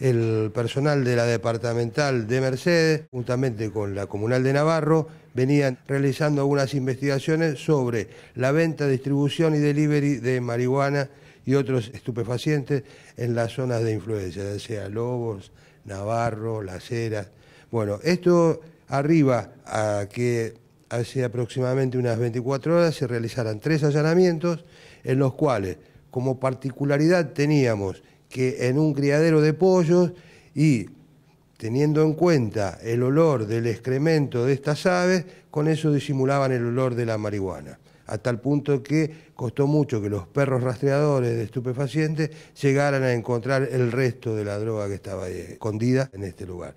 el personal de la departamental de Mercedes, juntamente con la comunal de Navarro, venían realizando algunas investigaciones sobre la venta, distribución y delivery de marihuana y otros estupefacientes en las zonas de influencia, ya sea Lobos, Navarro, Las Heras. Bueno, esto arriba a que hace aproximadamente unas 24 horas se realizaran tres allanamientos en los cuales como particularidad teníamos que en un criadero de pollos y teniendo en cuenta el olor del excremento de estas aves, con eso disimulaban el olor de la marihuana. A tal punto que costó mucho que los perros rastreadores de estupefacientes llegaran a encontrar el resto de la droga que estaba eh, escondida en este lugar.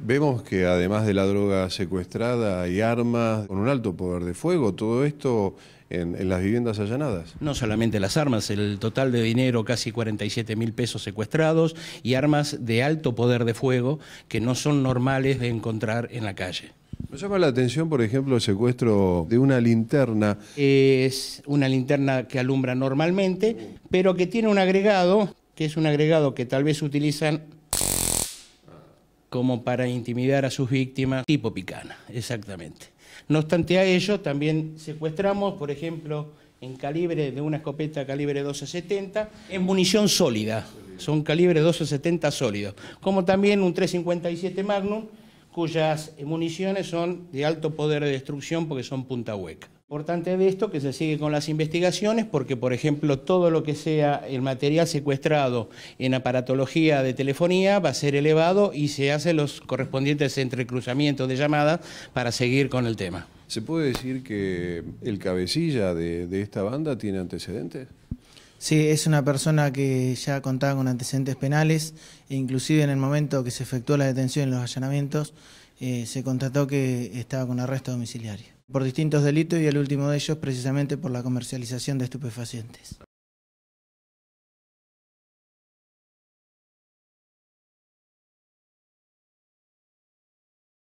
Vemos que además de la droga secuestrada hay armas con un alto poder de fuego, todo esto en, en las viviendas allanadas. No solamente las armas, el total de dinero, casi 47 mil pesos secuestrados y armas de alto poder de fuego que no son normales de encontrar en la calle. Me llama la atención, por ejemplo, el secuestro de una linterna. Es una linterna que alumbra normalmente, pero que tiene un agregado, que es un agregado que tal vez utilizan como para intimidar a sus víctimas, tipo picana, exactamente. No obstante a ello, también secuestramos, por ejemplo, en calibre de una escopeta calibre 1270, en munición sólida, son calibre 1270 sólidos, como también un 357 Magnum, cuyas municiones son de alto poder de destrucción porque son punta hueca. Importante de esto que se sigue con las investigaciones porque, por ejemplo, todo lo que sea el material secuestrado en aparatología de telefonía va a ser elevado y se hacen los correspondientes entrecruzamientos de llamadas para seguir con el tema. ¿Se puede decir que el cabecilla de, esta banda tiene antecedentes? Sí, es una persona que ya contaba con antecedentes penales, e inclusive en el momento que se efectuó la detención en los allanamientos, eh, se contrató que estaba con arresto domiciliario por distintos delitos y el último de ellos precisamente por la comercialización de estupefacientes.